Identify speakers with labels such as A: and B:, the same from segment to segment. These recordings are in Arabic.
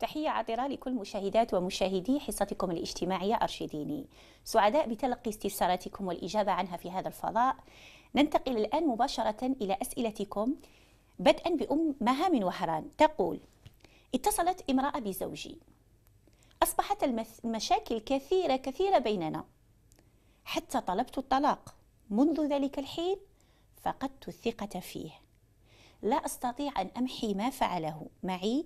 A: تحية عطرة لكل مشاهدات ومشاهدي حصتكم الاجتماعية أرشديني سعداء بتلقي استفساراتكم والإجابة عنها في هذا الفضاء ننتقل الآن مباشرة إلى أسئلتكم بدءا بأم مها من وهران تقول اتصلت امرأة بزوجي أصبحت المشاكل كثيرة كثيرة بيننا حتى طلبت الطلاق منذ ذلك الحين فقدت الثقة فيه لا أستطيع أن أمحي ما فعله معي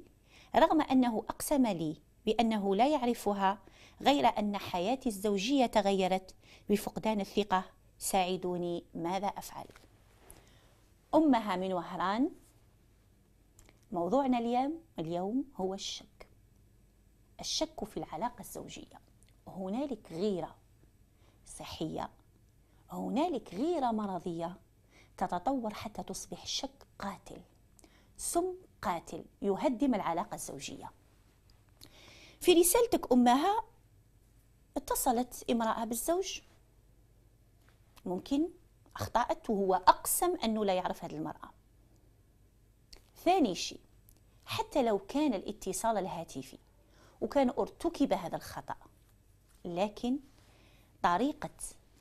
A: رغم أنه أقسم لي بأنه لا يعرفها غير أن حياتي الزوجية تغيرت بفقدان الثقة ساعدوني ماذا أفعل أمها من وهران موضوعنا اليوم اليوم هو الشك الشك في العلاقة الزوجية هنالك غيرة صحية هنالك غيرة مرضية تتطور حتى تصبح الشك قاتل سم قاتل يهدم العلاقة الزوجية في رسالتك أمها اتصلت امرأة بالزوج ممكن أخطأت وهو أقسم أنه لا يعرف هذه المرأة ثاني شيء حتى لو كان الاتصال الهاتفي وكان ارتكب هذا الخطأ لكن طريقة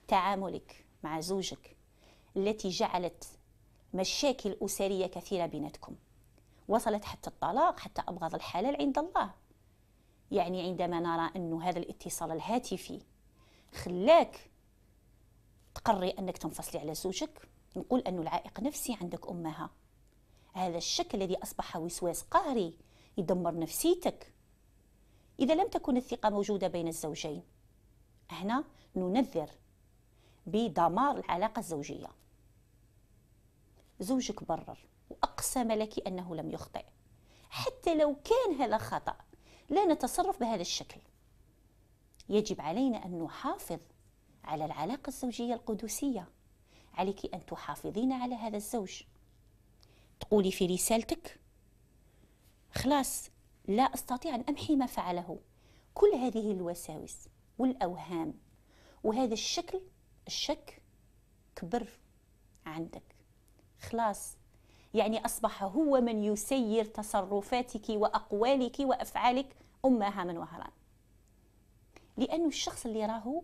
A: تعاملك مع زوجك التي جعلت مشاكل أسرية كثيرة بينتكم وصلت حتى الطلاق حتى أبغض الحلال عند الله يعني عندما نرى أن هذا الاتصال الهاتفي خلاك تقري أنك تنفصلي على زوجك نقول أن العائق نفسي عندك أمها هذا الشك الذي أصبح وسواس قهري يدمر نفسيتك إذا لم تكن الثقة موجودة بين الزوجين هنا ننذر بدمار العلاقة الزوجية زوجك برر وأقسم لك أنه لم يخطئ حتى لو كان هذا خطأ لا نتصرف بهذا الشكل يجب علينا أن نحافظ على العلاقة الزوجية القدسية عليك أن تحافظين على هذا الزوج تقولي في رسالتك خلاص لا أستطيع أن أمحي ما فعله كل هذه الوساوس والأوهام وهذا الشكل الشك كبر عندك خلاص يعني أصبح هو من يسير تصرفاتك وأقوالك وأفعالك أمها من وهران لأن الشخص اللي راهو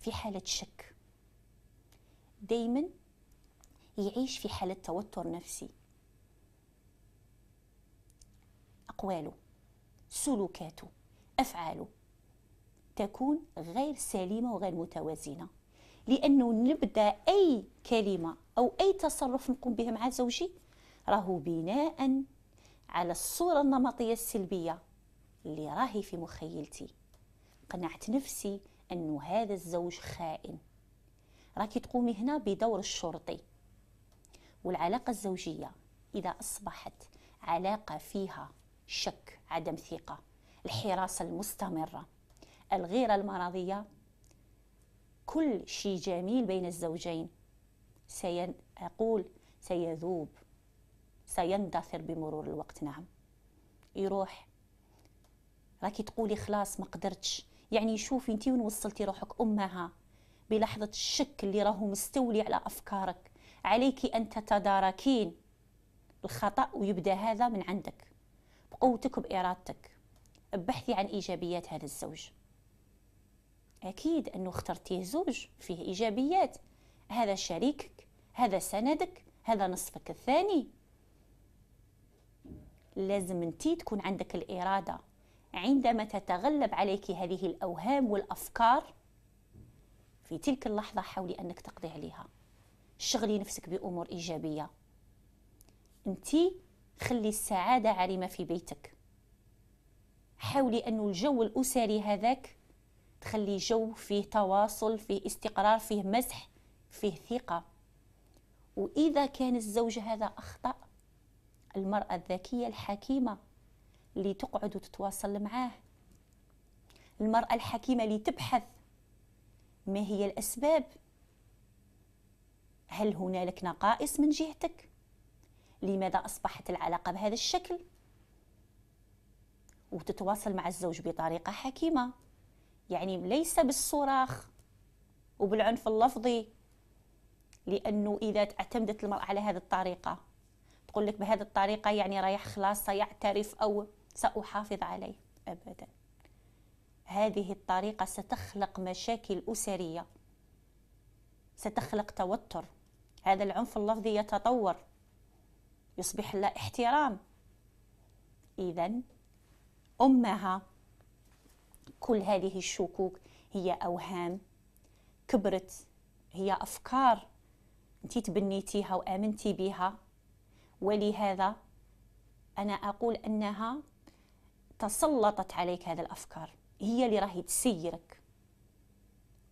A: في حالة شك دايما يعيش في حالة توتر نفسي أقواله سلوكاته أفعاله تكون غير سليمة وغير متوازنة لأنه نبدأ أي كلمة أو أي تصرف نقوم به مع زوجي راهو بناء على الصورة النمطية السلبية اللي راهي في مخيلتي قنعت نفسي أن هذا الزوج خائن راكي تقومي هنا بدور الشرطي والعلاقة الزوجية إذا أصبحت علاقة فيها شك عدم ثقة الحراسة المستمرة الغيرة المرضية كل شيء جميل بين الزوجين سيقول سيذوب سيندثر بمرور الوقت نعم يروح راكي تقولي خلاص ما قدرتش يعني شوفي انت وين وصلتي روحك امها بلحظه الشك اللي راهو مستولي على افكارك عليك ان تتداركين الخطا ويبدا هذا من عندك بقوتك بارادتك بحثي عن ايجابيات هذا الزوج اكيد انه اخترتيه زوج فيه ايجابيات هذا شريكك هذا سندك هذا نصفك الثاني لازم انت تكون عندك الاراده عندما تتغلب عليك هذه الاوهام والافكار في تلك اللحظه حاولي انك تقضي عليها شغلي نفسك بامور ايجابيه انت خلي السعاده عارمه في بيتك حاولي أن الجو الأسري هذاك تخلي جو فيه تواصل فيه استقرار فيه مزح فيه ثقة وإذا كان الزوج هذا أخطأ المرأة الذكية الحكيمة اللي تقعد وتتواصل معاه المرأة الحكيمة اللي تبحث ما هي الأسباب هل هنالك نقائص من جهتك لماذا أصبحت العلاقة بهذا الشكل وتتواصل مع الزوج بطريقة حكيمة يعني ليس بالصراخ وبالعنف اللفظي لأنه إذا اعتمدت المرأة على هذه الطريقة تقول لك بهذه الطريقة يعني رايح خلاص سيعترف أو سأحافظ عليه أبدا هذه الطريقة ستخلق مشاكل أسرية ستخلق توتر هذا العنف اللفظي يتطور يصبح لا احترام إذا أمها كل هذه الشكوك هي أوهام كبرت هي أفكار أنت تبنيتيها وآمنتي بها ولهذا أنا أقول أنها تسلطت عليك هذه الأفكار هي اللي راهي تسيرك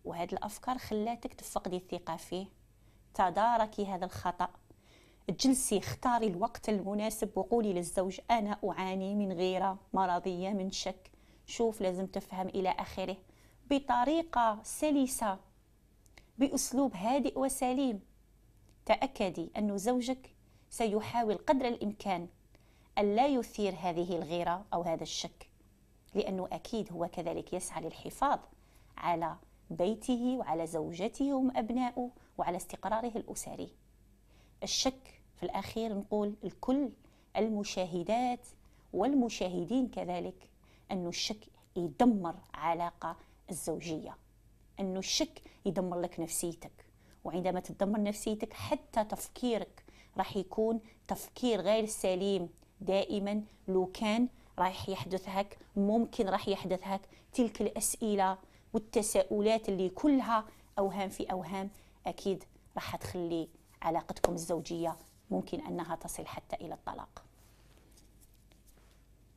A: وهذه الأفكار خلاتك تفقدي الثقة فيه تداركي هذا الخطأ جلسي اختاري الوقت المناسب وقولي للزوج أنا أعاني من غيرة مرضية من شك شوف لازم تفهم إلى آخره بطريقة سلسة بأسلوب هادئ وسليم تأكدي أن زوجك سيحاول قدر الإمكان ألا يثير هذه الغيرة أو هذا الشك لأنه أكيد هو كذلك يسعى للحفاظ على بيته وعلى زوجته وأبنائه وعلى استقراره الأسري الشك في الأخير نقول الكل المشاهدات والمشاهدين كذلك أن الشك يدمر علاقة الزوجية أن الشك يدمر لك نفسيتك وعندما تدمر نفسيتك حتى تفكيرك راح يكون تفكير غير سليم دائما لو كان راح يحدث هك ممكن راح يحدث هك تلك الأسئلة والتساؤلات اللي كلها أوهام في أوهام أكيد راح تخلي علاقتكم الزوجية ممكن أنها تصل حتى إلى الطلاق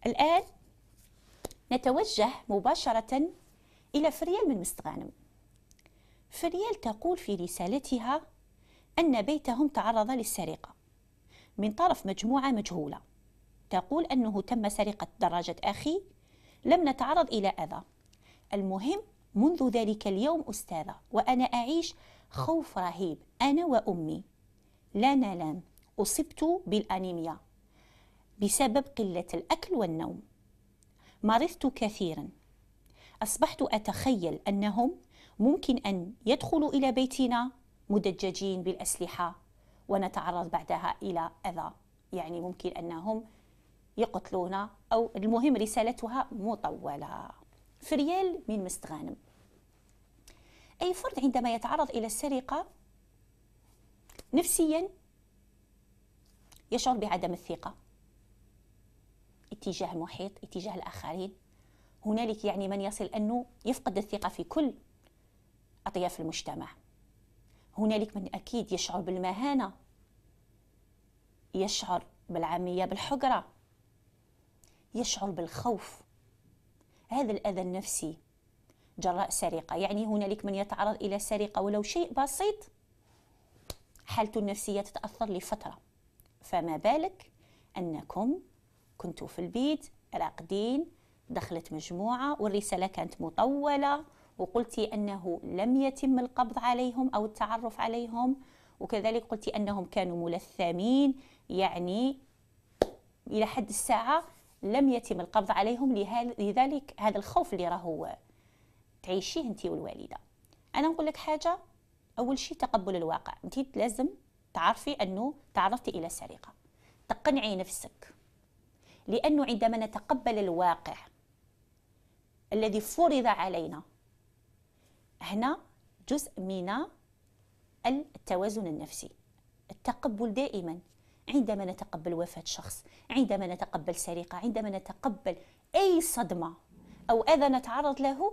A: الآن نتوجه مباشرة إلى فريال من مستغانم فريال تقول في رسالتها أن بيتهم تعرض للسرقة من طرف مجموعة مجهولة تقول أنه تم سرقة دراجة أخي لم نتعرض إلى أذى المهم منذ ذلك اليوم أستاذة وأنا أعيش خوف رهيب أنا وأمي لا ننام أصبت بالأنيميا بسبب قلة الأكل والنوم مرضت كثيرا أصبحت أتخيل أنهم ممكن أن يدخلوا إلى بيتنا مدججين بالأسلحة ونتعرض بعدها إلى أذى يعني ممكن أنهم يقتلونا أو المهم رسالتها مطولة فريال من مستغانم أي فرد عندما يتعرض إلى السرقة نفسيا يشعر بعدم الثقة اتجاه المحيط اتجاه الآخرين هنالك يعني من يصل أنه يفقد الثقة في كل أطياف المجتمع هنالك من أكيد يشعر بالمهانة يشعر بالعامية بالحقرة يشعر بالخوف هذا الأذى النفسي جراء سرقة يعني هنالك من يتعرض إلى سرقة ولو شيء بسيط حالته النفسية تتأثر لفترة فما بالك أنكم كنتوا في البيت راقدين دخلت مجموعة والرسالة كانت مطولة وقلتي أنه لم يتم القبض عليهم أو التعرف عليهم وكذلك قلتي أنهم كانوا ملثمين يعني إلى حد الساعة لم يتم القبض عليهم لذلك هذا الخوف اللي راهو تعيشيه انت والوالده انا نقول لك حاجه اول شيء تقبل الواقع انت لازم تعرفي انه تعرضتي الى سرقه تقنعي نفسك لانه عندما نتقبل الواقع الذي فرض علينا هنا جزء من التوازن النفسي التقبل دائما عندما نتقبل وفاة شخص عندما نتقبل سرقة عندما نتقبل أي صدمة أو أذى نتعرض له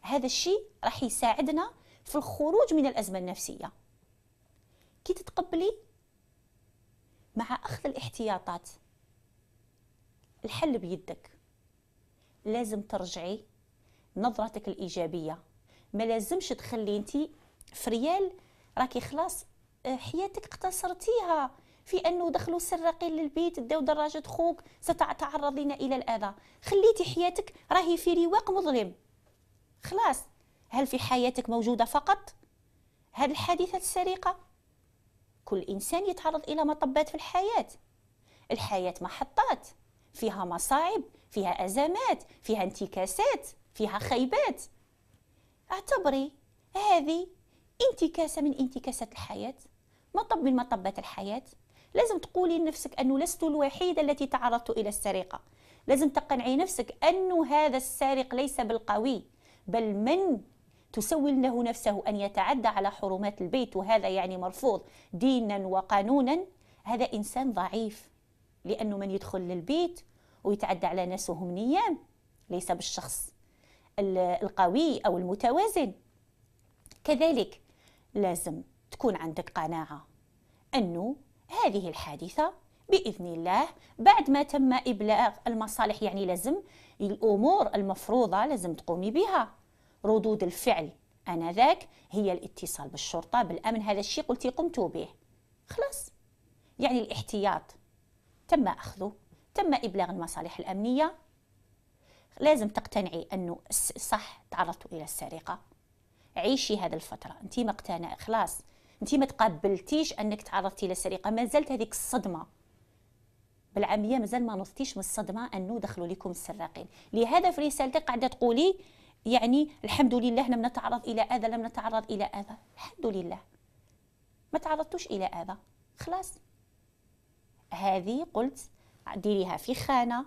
A: هذا الشيء راح يساعدنا في الخروج من الأزمة النفسية كي تتقبلي مع أخذ الاحتياطات الحل بيدك لازم ترجعي نظرتك الإيجابية ما لازمش تخلي انت فريال راكي خلاص آه، حياتك اقتصرتيها في انه دخلوا سراقين للبيت داو دراجه خوك ستتعرضين الى الاذى خليتي حياتك راهي في رواق مظلم خلاص هل في حياتك موجوده فقط هل الحادثه السرقه كل انسان يتعرض الى مطبات في الحياه الحياه محطات فيها مصاعب فيها ازمات فيها انتكاسات فيها خيبات اعتبري هذه انتكاسة من انتكاسات الحياة مطب من مطبات الحياة لازم تقولي لنفسك أنه لست الوحيدة التي تعرضت إلى السرقة لازم تقنعي نفسك أن هذا السارق ليس بالقوي بل من تسول له نفسه أن يتعدى على حرمات البيت وهذا يعني مرفوض دينا وقانونا هذا إنسان ضعيف لأنه من يدخل للبيت ويتعدى على ناسهم نيام ليس بالشخص القوي أو المتوازن كذلك لازم تكون عندك قناعة أنه هذه الحادثة بإذن الله بعد ما تم إبلاغ المصالح يعني لازم الأمور المفروضة لازم تقومي بها ردود الفعل آنذاك هي الاتصال بالشرطة بالأمن هذا الشيء قلتي قمت به خلاص يعني الاحتياط تم أخذه تم إبلاغ المصالح الأمنية لازم تقتنعي أنه صح تعرضت إلى السرقة عيشي هذه الفترة أنت ما اقتنع خلاص أنت ما تقبلتيش أنك تعرضتي للسرقة ما زالت هذيك الصدمة بالعامية مازال ما نضتيش من الصدمة أنه دخلوا لكم السراقين لهذا في رسالتك قاعدة تقولي يعني الحمد لله لم نتعرض إلى أذى لم نتعرض إلى أذى الحمد لله ما تعرضتوش إلى أذى خلاص هذه قلت ديريها في خانة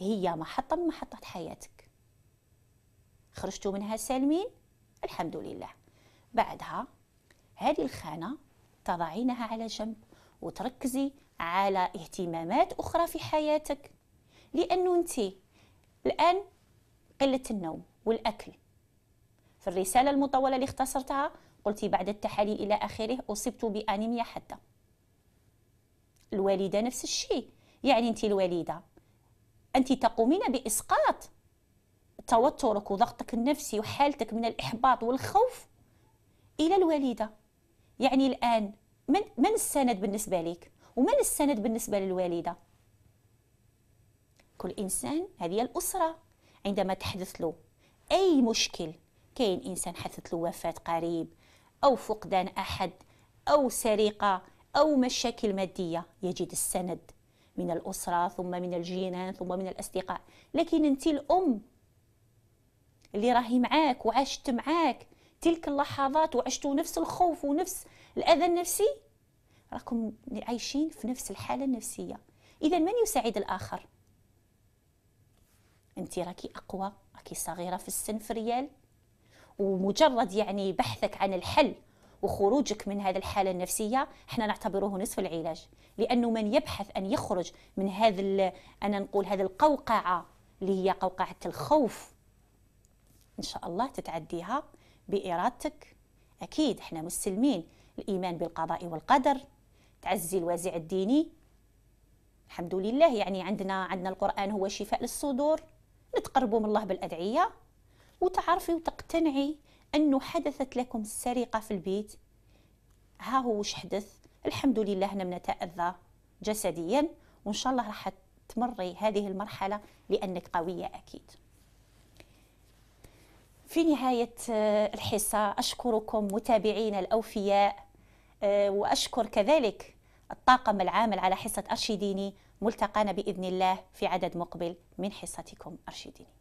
A: هي محطة من محطات حياتك خرجتوا منها سالمين الحمد لله بعدها هذه الخانة تضعينها على جنب وتركزي على اهتمامات أخرى في حياتك لأنه أنت الآن قلة النوم والأكل في الرسالة المطولة اللي اختصرتها قلتي بعد التحاليل إلى آخره أصبت بأنيميا حادة الوالدة نفس الشيء يعني أنت الوالدة أنت تقومين بإسقاط توترك وضغطك النفسي وحالتك من الإحباط والخوف إلى الوالدة يعني الآن من, من السند بالنسبة لك ومن السند بالنسبة للوالدة كل إنسان هذه الأسرة عندما تحدث له أي مشكل كاين إنسان حدثت له وفاة قريب أو فقدان أحد أو سرقة أو مشاكل مادية يجد السند من الأسرة ثم من الجيران ثم من الأصدقاء لكن أنت الأم اللي راهي معاك وعشت معاك تلك اللحظات وعشتوا نفس الخوف ونفس الأذى النفسي راكم عايشين في نفس الحالة النفسية إذا من يساعد الآخر؟ أنت راكي أقوى راكي صغيرة في السن في ريال ومجرد يعني بحثك عن الحل وخروجك من هذه الحالة النفسية احنا نعتبره نصف العلاج لأنه من يبحث أن يخرج من هذا أنا نقول هذه القوقعة اللي هي قوقعة الخوف إن شاء الله تتعديها بإرادتك أكيد احنا مسلمين الإيمان بالقضاء والقدر تعزي الوازع الديني الحمد لله يعني عندنا عندنا القرآن هو شفاء للصدور نتقربوا من الله بالأدعية وتعرفي وتقتنعي أنه حدثت لكم السرقة في البيت ها هو وش حدث الحمد لله لم بنتأذى جسديا وإن شاء الله راح تمري هذه المرحلة لأنك قوية أكيد في نهاية آه، الحصة أشكركم متابعينا الأوفياء آه، وأشكر كذلك الطاقم العامل على حصة أرشيديني ملتقانا بإذن الله في عدد مقبل من حصتكم أرشيديني